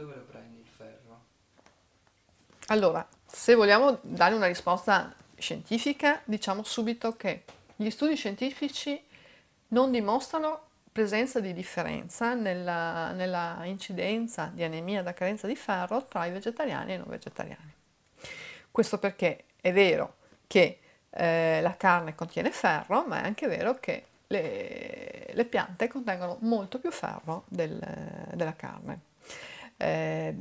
dove lo prendi il ferro? Allora, se vogliamo dare una risposta scientifica, diciamo subito che gli studi scientifici non dimostrano presenza di differenza nella, nella incidenza di anemia da carenza di ferro tra i vegetariani e i non vegetariani. Questo perché è vero che eh, la carne contiene ferro, ma è anche vero che le, le piante contengono molto più ferro del, della carne eh,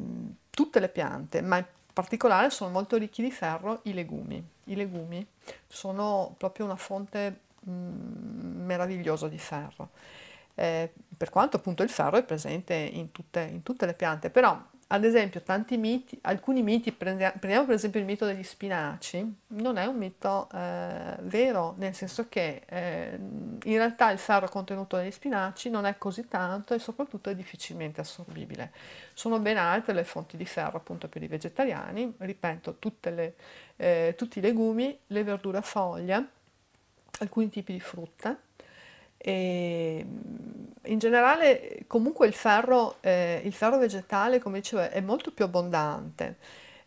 tutte le piante, ma in particolare sono molto ricchi di ferro i legumi. I legumi sono proprio una fonte mh, mm, meravigliosa di ferro. Eh, per quanto appunto il ferro è presente in tutte, in tutte le piante, però ad esempio, tanti miti, alcuni miti, prendiamo per esempio il mito degli spinaci, non è un mito eh, vero, nel senso che eh, in realtà il ferro contenuto negli spinaci non è così tanto e soprattutto è difficilmente assorbibile. Sono ben altre le fonti di ferro appunto per i vegetariani, ripeto, le, eh, tutti i legumi, le verdure a foglia, alcuni tipi di frutta. E, in generale comunque il ferro, eh, il ferro vegetale, come dicevo, è molto più abbondante.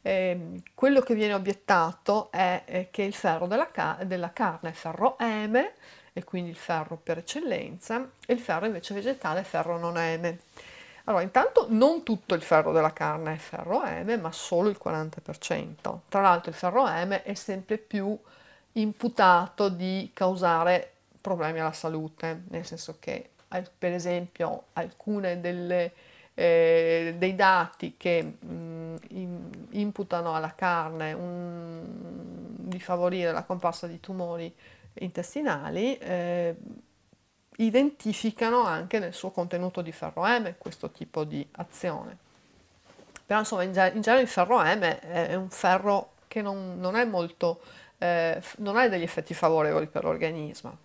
Eh, quello che viene obiettato è, è che il ferro della, ca- della carne è ferro eme, e quindi il ferro per eccellenza, e il ferro invece vegetale è ferro non eme. Allora, intanto non tutto il ferro della carne è ferro M, ma solo il 40%. Tra l'altro il ferro M è sempre più imputato di causare problemi alla salute, nel senso che al, per esempio alcuni eh, dei dati che mh, mm, in, imputano alla carne un, di favorire la comparsa di tumori intestinali eh, identificano anche nel suo contenuto di ferro M questo tipo di azione. Però insomma in, in genere il ferro M è, è un ferro che non, non è molto, eh, non ha degli effetti favorevoli per l'organismo.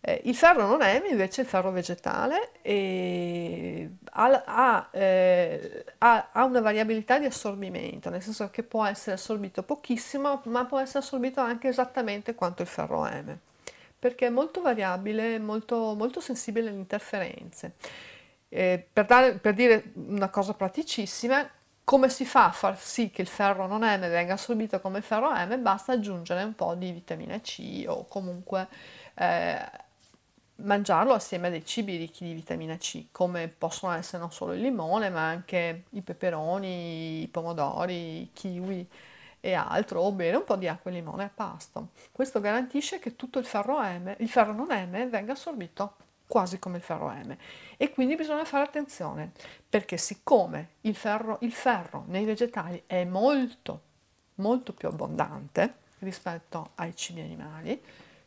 Eh, il ferro non è invece il ferro vegetale e ha, ha, eh, ha, ha, una variabilità di assorbimento, nel senso che può essere assorbito pochissimo, ma può essere assorbito anche esattamente quanto il ferro M, perché è molto variabile, molto, molto sensibile alle interferenze. Eh, per, dare, per dire una cosa praticissima, come si fa a far sì che il ferro non M venga assorbito come ferro M? Basta aggiungere un po' di vitamina C o comunque eh, mangiarlo assieme a dei cibi ricchi di vitamina C, come possono essere non solo il limone, ma anche i peperoni, i pomodori, i kiwi e altro, o bere un po' di acqua e limone a pasto. Questo garantisce che tutto il ferro, M, il ferro non M venga assorbito quasi come il ferro M e quindi bisogna fare attenzione perché siccome il ferro, il ferro nei vegetali è molto molto più abbondante rispetto ai cibi animali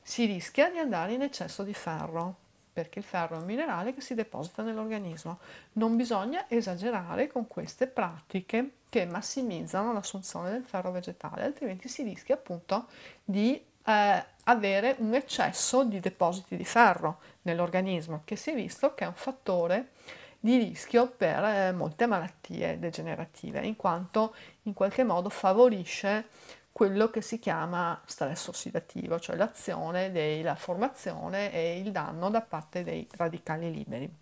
si rischia di andare in eccesso di ferro perché il ferro è un minerale che si deposita nell'organismo. Non bisogna esagerare con queste pratiche che massimizzano l'assunzione del ferro vegetale, altrimenti si rischia appunto di eh, avere un eccesso di depositi di ferro nell'organismo, che si è visto che è un fattore di rischio per eh, molte malattie degenerative, in quanto in qualche modo favorisce quello che si chiama stress ossidativo, cioè l'azione della formazione e il danno da parte dei radicali liberi.